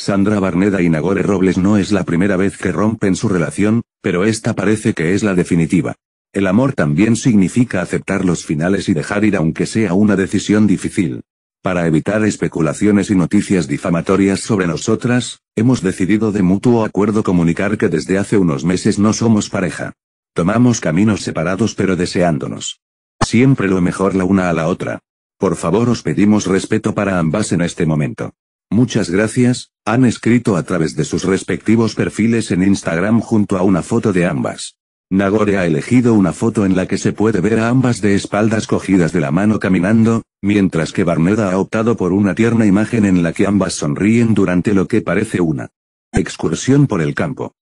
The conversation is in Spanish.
Sandra Barneda y Nagore Robles no es la primera vez que rompen su relación, pero esta parece que es la definitiva. El amor también significa aceptar los finales y dejar ir aunque sea una decisión difícil. Para evitar especulaciones y noticias difamatorias sobre nosotras, hemos decidido de mutuo acuerdo comunicar que desde hace unos meses no somos pareja. Tomamos caminos separados pero deseándonos. Siempre lo mejor la una a la otra. Por favor os pedimos respeto para ambas en este momento. Muchas gracias, han escrito a través de sus respectivos perfiles en Instagram junto a una foto de ambas. Nagore ha elegido una foto en la que se puede ver a ambas de espaldas cogidas de la mano caminando, mientras que Barneda ha optado por una tierna imagen en la que ambas sonríen durante lo que parece una excursión por el campo.